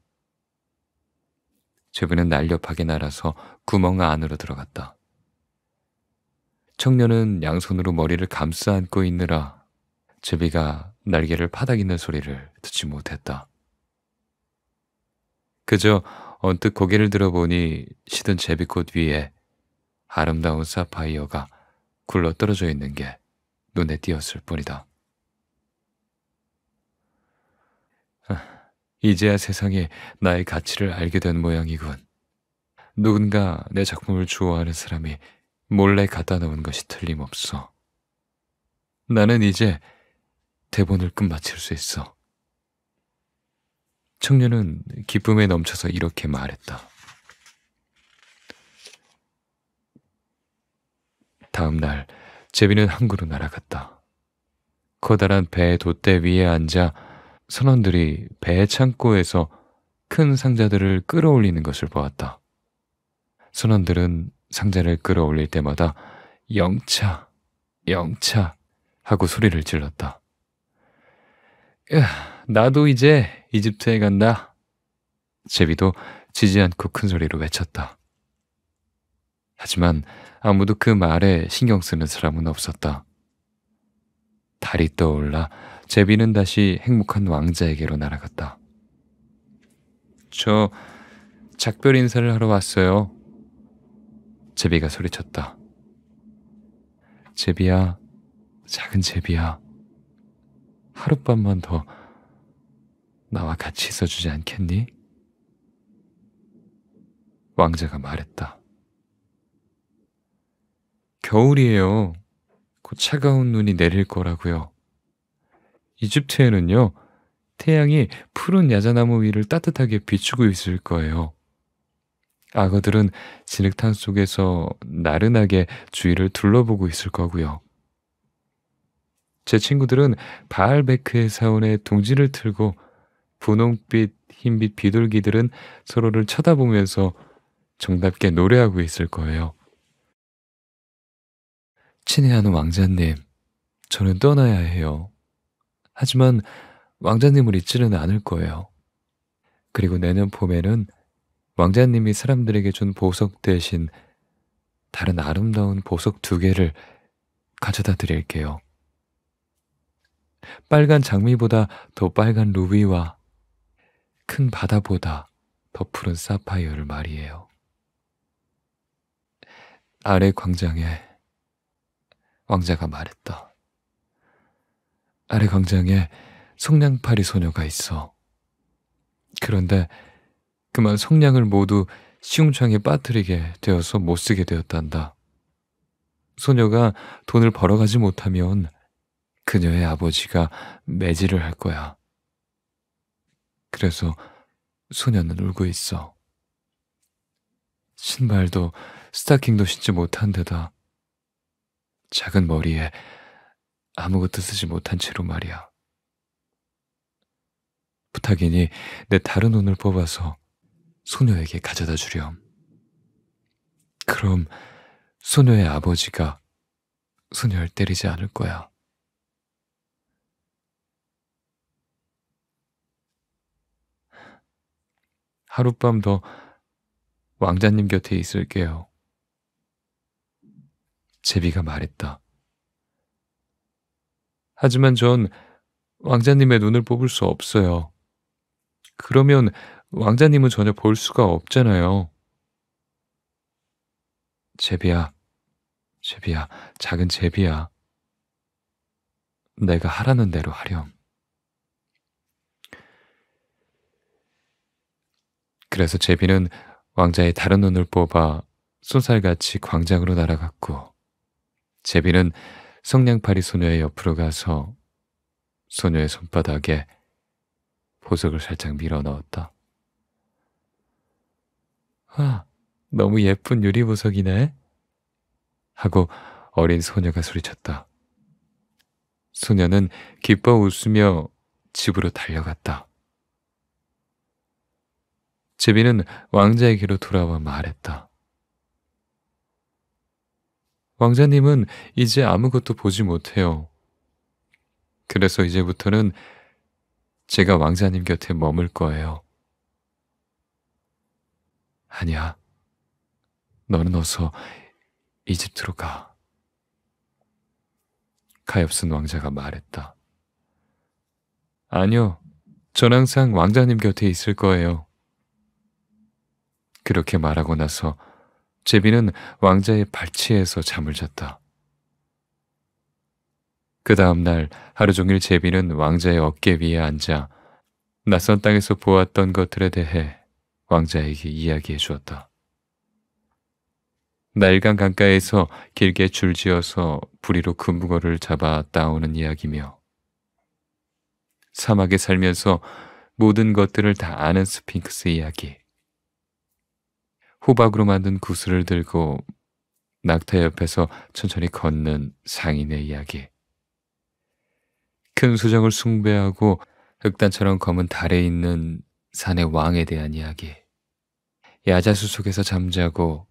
제부는 날렵하게 날아서 구멍 안으로 들어갔다. 청년은 양손으로 머리를 감싸 안고 있느라 제비가 날개를 파닥이는 소리를 듣지 못했다. 그저 언뜻 고개를 들어보니 시든 제비꽃 위에 아름다운 사파이어가 굴러 떨어져 있는 게 눈에 띄었을 뿐이다. 이제야 세상에 나의 가치를 알게 된 모양이군. 누군가 내 작품을 좋아하는 사람이 몰래 갖다 놓은 것이 틀림없어. 나는 이제 대본을 끝마칠 수 있어. 청년은 기쁨에 넘쳐서 이렇게 말했다. 다음 날 제비는 항구로 날아갔다. 커다란 배의 돛대 위에 앉아 선원들이 배의 창고에서 큰 상자들을 끌어올리는 것을 보았다. 선원들은 상자를 끌어올릴 때마다 영차, 영차 하고 소리를 질렀다. 나도 이제 이집트에 간다. 제비도 지지 않고 큰 소리로 외쳤다. 하지만 아무도 그 말에 신경 쓰는 사람은 없었다. 달이 떠올라 제비는 다시 행복한 왕자에게로 날아갔다. 저 작별 인사를 하러 왔어요. 제비가 소리쳤다. 제비야, 작은 제비야. 하룻밤만 더 나와 같이 있어주지 않겠니? 왕자가 말했다. 겨울이에요. 곧 차가운 눈이 내릴 거라고요. 이집트에는요, 태양이 푸른 야자나무 위를 따뜻하게 비추고 있을 거예요. 악어들은 진흙탕 속에서 나른하게 주위를 둘러보고 있을 거고요. 제 친구들은 바알베크의 사원에 둥지를 틀고 분홍빛, 흰빛 비둘기들은 서로를 쳐다보면서 정답게 노래하고 있을 거예요. 친애하는 왕자님, 저는 떠나야 해요. 하지만 왕자님을 잊지는 않을 거예요. 그리고 내년 봄에는 왕자님이 사람들에게 준 보석 대신 다른 아름다운 보석 두 개를 가져다 드릴게요. 빨간 장미보다 더 빨간 루비와 큰 바다보다 더 푸른 사파이어를 말이에요. 아래 광장에 왕자가 말했다. 아래 광장에 송량파리 소녀가 있어. 그런데 그만 송량을 모두 시궁창에 빠뜨리게 되어서 못 쓰게 되었단다. 소녀가 돈을 벌어가지 못하면 그녀의 아버지가 매질을 할 거야. 그래서 소녀는 울고 있어. 신발도 스타킹도 신지 못한 데다 작은 머리에 아무것도 쓰지 못한 채로 말이야. 부탁이니 내 다른 눈을 뽑아서 소녀에게 가져다 주렴. 그럼 소녀의 아버지가 소녀를 때리지 않을 거야. 하룻밤 더 왕자님 곁에 있을게요. 제비가 말했다. 하지만 전 왕자님의 눈을 뽑을 수 없어요. 그러면 왕자님은 전혀 볼 수가 없잖아요. 제비야, 제비야, 작은 제비야. 내가 하라는 대로 하렴. 그래서 제비는 왕자의 다른 눈을 뽑아 쏜살같이 광장으로 날아갔고, 제비는 성냥팔이 소녀의 옆으로 가서 소녀의 손바닥에 보석을 살짝 밀어 넣었다. 아, 너무 예쁜 유리보석이네. 하고 어린 소녀가 소리쳤다. 소녀는 기뻐 웃으며 집으로 달려갔다. 제비는 왕자에게로 돌아와 말했다. 왕자님은 이제 아무것도 보지 못해요. 그래서 이제부터는 제가 왕자님 곁에 머물 거예요. 아니야. 너는 어서 이집트로 가. 가엾은 왕자가 말했다. 아니요. 전 항상 왕자님 곁에 있을 거예요. 그렇게 말하고 나서 제비는 왕자의 발치에서 잠을 잤다. 그 다음날 하루 종일 제비는 왕자의 어깨 위에 앉아 낯선 땅에서 보았던 것들에 대해 왕자에게 이야기해 주었다. 날강 강가에서 길게 줄지어서 부리로 금붕어를 잡아 따오는 이야기며 사막에 살면서 모든 것들을 다 아는 스핑크스 이야기 호박으로 만든 구슬을 들고 낙타 옆에서 천천히 걷는 상인의 이야기. 큰 수정을 숭배하고 흑단처럼 검은 달에 있는 산의 왕에 대한 이야기. 야자수 속에서 잠자고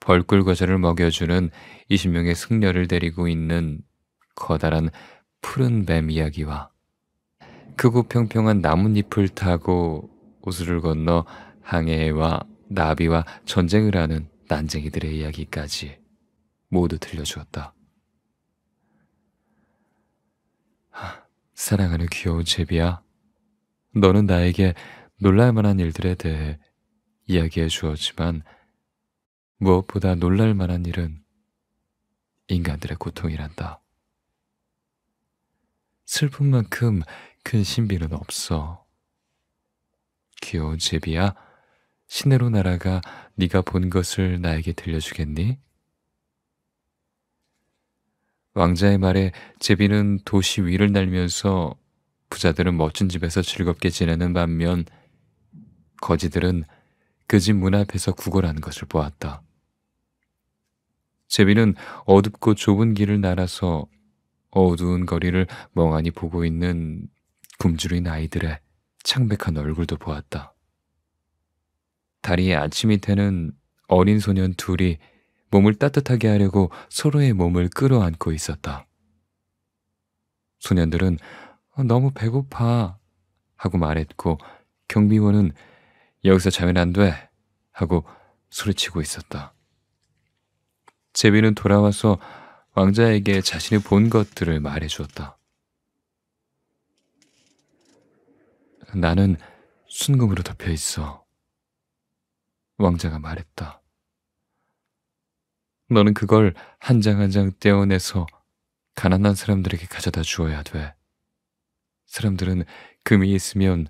벌꿀 과자를 먹여주는 20명의 승려를 데리고 있는 커다란 푸른 뱀 이야기와 크고 평평한 나뭇잎을 타고 호수를 건너 항해와 나비와 전쟁을 하는 난쟁이들의 이야기까지 모두 들려주었다. 하, 사랑하는 귀여운 제비야. 너는 나에게 놀랄만한 일들에 대해 이야기해 주었지만 무엇보다 놀랄만한 일은 인간들의 고통이란다. 슬픔만큼 큰 신비는 없어. 귀여운 제비야. 시내로 날아가 네가 본 것을 나에게 들려주겠니? 왕자의 말에 제비는 도시 위를 날면서 부자들은 멋진 집에서 즐겁게 지내는 반면 거지들은 그 집 문 앞에서 구걸하는 것을 보았다. 제비는 어둡고 좁은 길을 날아서 어두운 거리를 멍하니 보고 있는 굶주린 아이들의 창백한 얼굴도 보았다. 다리에 아침이 태는 어린 소년 둘이 몸을 따뜻하게 하려고 서로의 몸을 끌어안고 있었다. 소년들은 어, 너무 배고파 하고 말했고 경비원은 여기서 자면 안 돼 하고 소리치고 있었다. 제비는 돌아와서 왕자에게 자신이 본 것들을 말해 주었다. 나는 순금으로 덮여 있어. 왕자가 말했다. 너는 그걸 한 장 한 장 떼어내서 가난한 사람들에게 가져다 주어야 돼. 사람들은 금이 있으면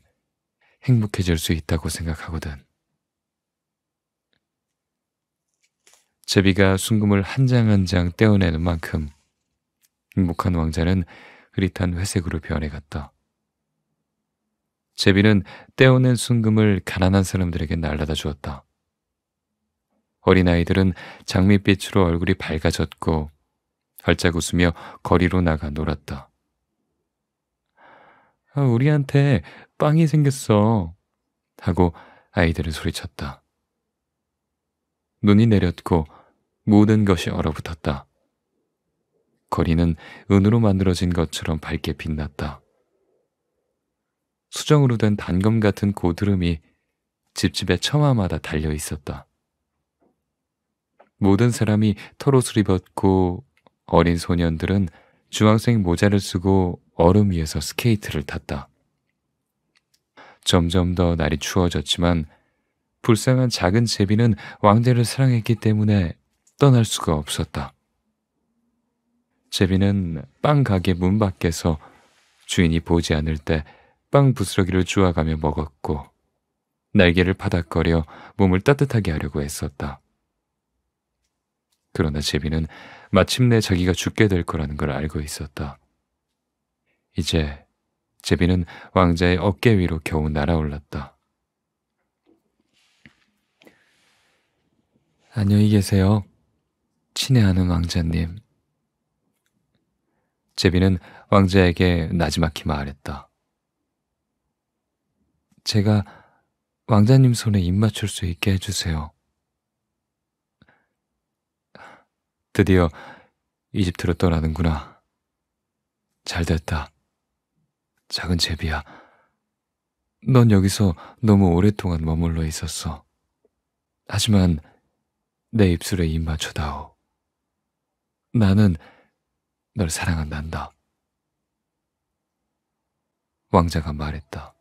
행복해질 수 있다고 생각하거든. 제비가 순금을 한 장 한 장 떼어내는 만큼 행복한 왕자는 흐릿한 회색으로 변해갔다. 제비는 떼어낸 순금을 가난한 사람들에게 날라다 주었다. 어린아이들은 장밋빛으로 얼굴이 밝아졌고 활짝 웃으며 거리로 나가 놀았다. 아, 우리한테 빵이 생겼어. 하고 아이들을 소리쳤다. 눈이 내렸고 모든 것이 얼어붙었다. 거리는 은으로 만들어진 것처럼 밝게 빛났다. 수정으로 된 단검 같은 고드름이 집집의 처마마다 달려 있었다. 모든 사람이 털옷을 입었고 어린 소년들은 주황색 모자를 쓰고 얼음 위에서 스케이트를 탔다. 점점 더 날이 추워졌지만 불쌍한 작은 제비는 왕자를 사랑했기 때문에 떠날 수가 없었다. 제비는 빵 가게 문 밖에서 주인이 보지 않을 때 빵 부스러기를 주워가며 먹었고 날개를 파닥거려 몸을 따뜻하게 하려고 했었다. 그러나 제비는 마침내 자기가 죽게 될 거라는 걸 알고 있었다. 이제 제비는 왕자의 어깨 위로 겨우 날아올랐다. 안녕히 계세요. 친애하는 왕자님. 제비는 왕자에게 나지막히 말했다. 제가 왕자님 손에 입 맞출 수 있게 해주세요. 드디어 이집트로 떠나는구나. 잘 됐다. 작은 제비야. 넌 여기서 너무 오랫동안 머물러 있었어. 하지만 내 입술에 입 맞춰다오. 나는 널 사랑한단다. 왕자가 말했다.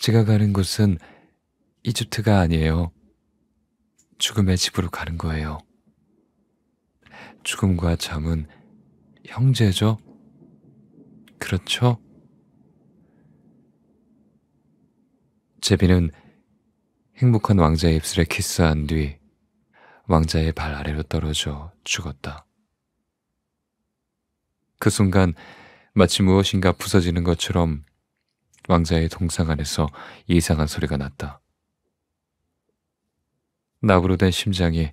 제가 가는 곳은 이집트가 아니에요. 죽음의 집으로 가는 거예요. 죽음과 잠은 형제죠? 그렇죠? 제비는 행복한 왕자의 입술에 키스한 뒤 왕자의 발 아래로 떨어져 죽었다. 그 순간 마치 무엇인가 부서지는 것처럼 왕자의 동상 안에서 이상한 소리가 났다. 낙으로 된 심장이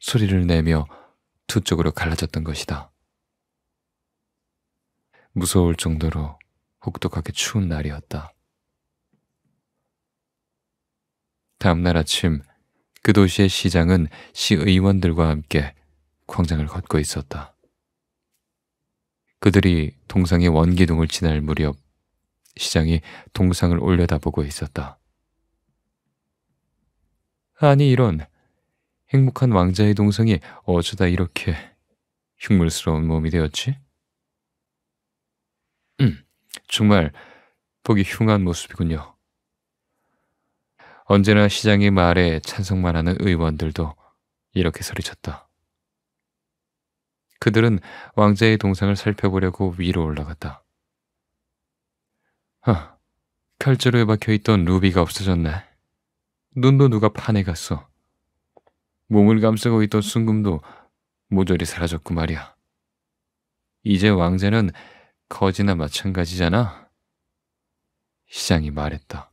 소리를 내며 두 쪽으로 갈라졌던 것이다. 무서울 정도로 혹독하게 추운 날이었다. 다음날 아침 그 도시의 시장은 시의원들과 함께 광장을 걷고 있었다. 그들이 동상의 원기둥을 지날 무렵 시장이 동상을 올려다보고 있었다. 아니 이런 행복한 왕자의 동성이 어쩌다 이렇게 흉물스러운 몸이 되었지? 음, 정말 보기 흉한 모습이군요. 언제나 시장의 말에 찬성만 하는 의원들도 이렇게 소리쳤다. 그들은 왕자의 동상을 살펴보려고 위로 올라갔다. 하, 칼자루에 박혀있던 루비가 없어졌네. 눈도 누가 파내갔어. 몸을 감싸고 있던 순금도 모조리 사라졌고 말이야. 이제 왕자는 거지나 마찬가지잖아. 시장이 말했다.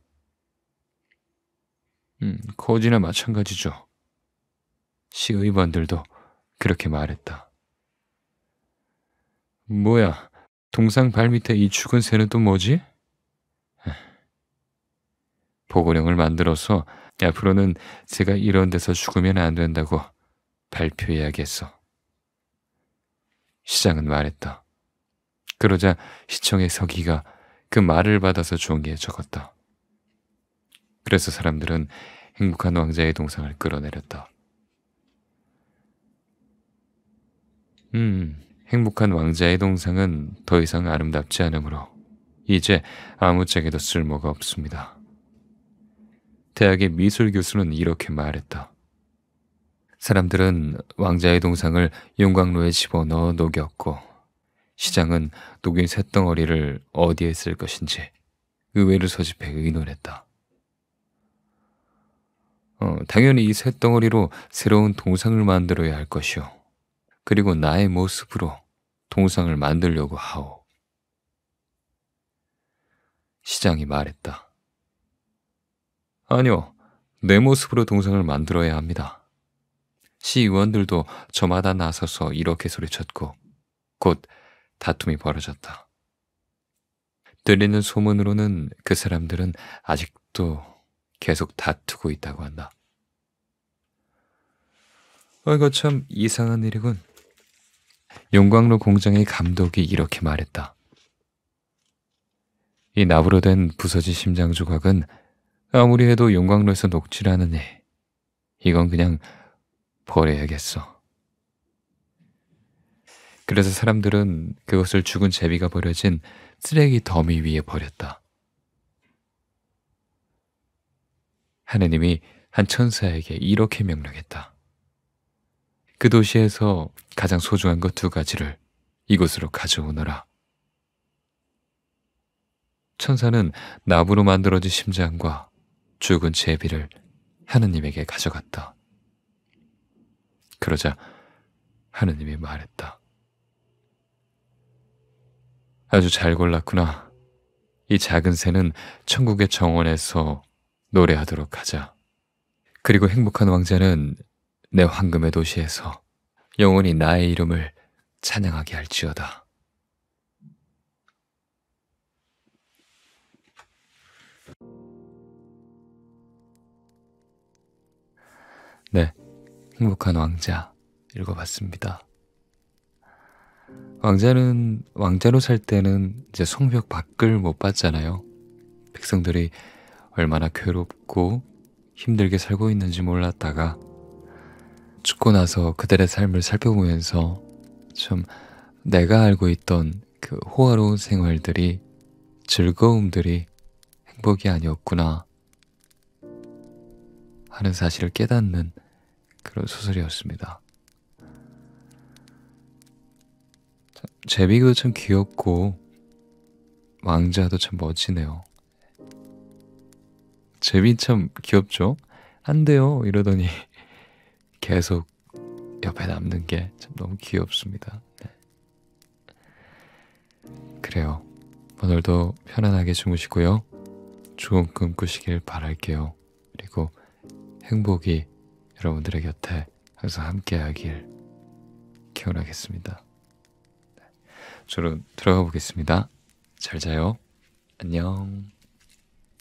음, 거지나 마찬가지죠. 시의반들도 그렇게 말했다. 뭐야, 동상 발밑에 이 죽은 새는 또 뭐지? 보고령을 만들어서 앞으로는 제가 이런 데서 죽으면 안 된다고 발표해야겠어. 시장은 말했다. 그러자 시청의 서기가 그 말을 받아서 종이에 적었다. 그래서 사람들은 행복한 왕자의 동상을 끌어내렸다. 음, 행복한 왕자의 동상은 더 이상 아름답지 않으므로 이제 아무짝에도 쓸모가 없습니다. 대학의 미술 교수는 이렇게 말했다. 사람들은 왕자의 동상을 용광로에 집어넣어 녹였고 시장은 녹인 쇳덩어리를 어디에 쓸 것인지 의외를 소집해 의논했다. 어, 당연히 이 쇳덩어리로 새로운 동상을 만들어야 할 것이오. 그리고 나의 모습으로 동상을 만들려고 하오. 시장이 말했다. 아니요. 내 모습으로 동상을 만들어야 합니다. 시의원들도 저마다 나서서 이렇게 소리쳤고 곧 다툼이 벌어졌다. 들리는 소문으로는 그 사람들은 아직도 계속 다투고 있다고 한다. 아, 이거 참 이상한 일이군. 용광로 공장의 감독이 이렇게 말했다. 이 나부로 된 부서진 심장 조각은 아무리 해도 용광로에서 녹질하는 일. 이건 그냥 버려야겠어. 그래서 사람들은 그것을 죽은 제비가 버려진 쓰레기 더미 위에 버렸다. 하느님이 한 천사에게 이렇게 명령했다. 그 도시에서 가장 소중한 것 두 가지를 이곳으로 가져오너라. 천사는 나무로 만들어진 심장과 죽은 제비를 하느님에게 가져갔다. 그러자 하느님이 말했다. 아주 잘 골랐구나. 이 작은 새는 천국의 정원에서 노래하도록 하자. 그리고 행복한 왕자는 내 황금의 도시에서 영원히 나의 이름을 찬양하게 할지어다. 네, 행복한 왕자 읽어봤습니다. 왕자는 왕자로 살 때는 이제 성벽 밖을 못 봤잖아요. 백성들이 얼마나 괴롭고 힘들게 살고 있는지 몰랐다가 죽고 나서 그들의 삶을 살펴보면서 좀 내가 알고 있던 그 호화로운 생활들이 즐거움들이 행복이 아니었구나 하는 사실을 깨닫는 그런 소설이었습니다 제비도 참 귀엽고 왕자도 참 멋지네요. 제비 참 귀엽죠? 안 돼요 이러더니 [LAUGHS] 계속 옆에 남는 게 참 너무 귀엽습니다. 네. 그래요. 오늘도 편안하게 주무시고요. 좋은 꿈 꾸시길 바랄게요. 그리고 행복이 여러분들의 곁에 항상 함께하길 기원하겠습니다. 저는 네. 들어가 보겠습니다. 잘 자요. 안녕.